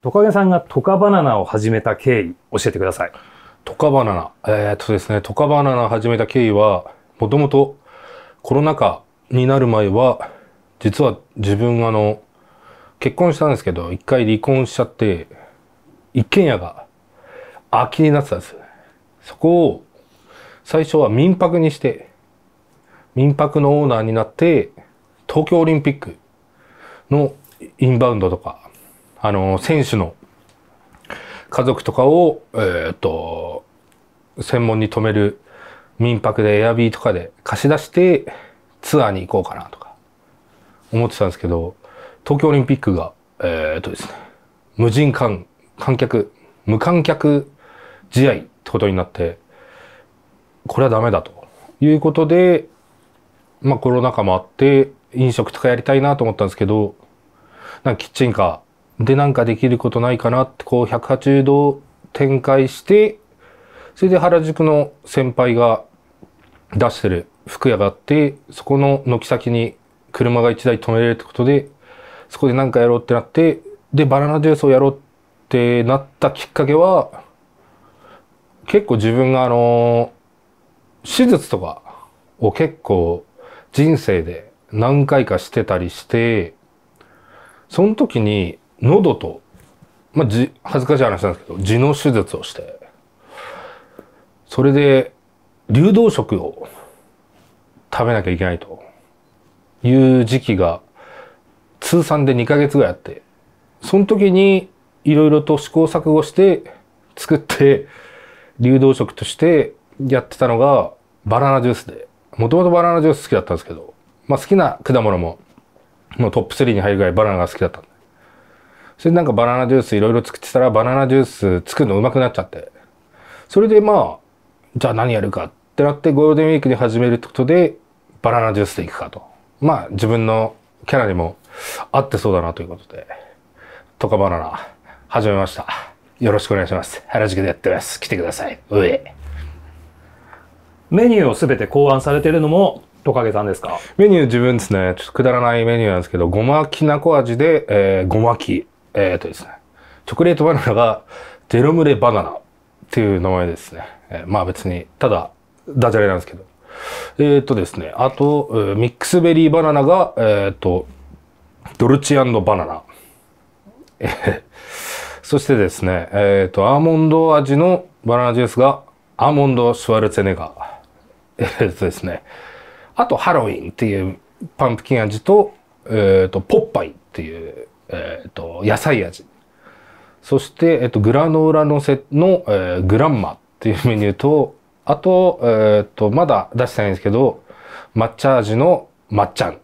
トカゲさんがトカバナナを始めた経緯、教えてください。トカバナナ。えー、っとですね、トカバナナを始めた経緯は、もともとコロナ禍になる前は、実は自分あの、結婚したんですけど、一回離婚しちゃって、一軒家が空きになってたんですそこを、最初は民泊にして、民泊のオーナーになって、東京オリンピックのインバウンドとか、あの、選手の家族とかを、えー、っと、専門に泊める民泊でエアビーとかで貸し出してツアーに行こうかなとか思ってたんですけど、東京オリンピックが、えー、っとですね、無人観、観客、無観客試合ってことになって、これはダメだということで、まあコロナ禍もあって飲食とかやりたいなと思ったんですけど、なんかキッチンカー、でなんかできることないかなってこう180度展開して、それで原宿の先輩が出してる服屋があって、そこの軒先に車が1台止めれるってことで、そこで何かやろうってなって、で、バナナジュースをやろうってなったきっかけは、結構自分があの、手術とかを結構人生で何回かしてたりして、その時に喉と、まあ、じ、恥ずかしい話なんですけど、痔の手術をして、それで、流動食を食べなきゃいけないという時期が、通算で2ヶ月ぐらいあって、その時に、いろいろと試行錯誤して、作って、流動食としてやってたのが、バナナジュースで。もともとバナナジュース好きだったんですけど、まあ好きな果物も、もうトップ3に入るぐらいバナナが好きだったんで。それでなんかバナナジュースいろいろ作ってたらバナナジュース作るのうまくなっちゃって。それでまあ、じゃあ何やるかってなってゴールデンウィークに始めるってことでバナナジュースでいくかと。まあ自分のキャラにも合ってそうだなということで、トカバナナ始めました。よろしくお願いします。原宿でやってます。来てください。上。メニューをすべて考案されてるのもトカゲさんですかメニュー自分ですね。ちょっとくだらないメニューなんですけど、ごまきなこ味で、えー、ごまき。えっ、ー、とですね、チョコレートバナナがデロムレバナナっていう名前ですね。えー、まあ別に、ただ、ダジャレなんですけど。えっ、ー、とですね、あと、ミックスベリーバナナが、えっ、ー、と、ドルチバナナ。そしてですね、えっ、ー、と、アーモンド味のバナナジュースが、アーモンド・シュワルツェネガー。えー、っとですね、あと、ハロウィンっていうパンプキン味と、えっ、ー、と、ポッパイっていうと、野菜味。そして、えっと、グラノーラのせの、えー、グランマっていうメニューと、あと、えー、っと、まだ出してないんですけど、抹茶味の抹茶。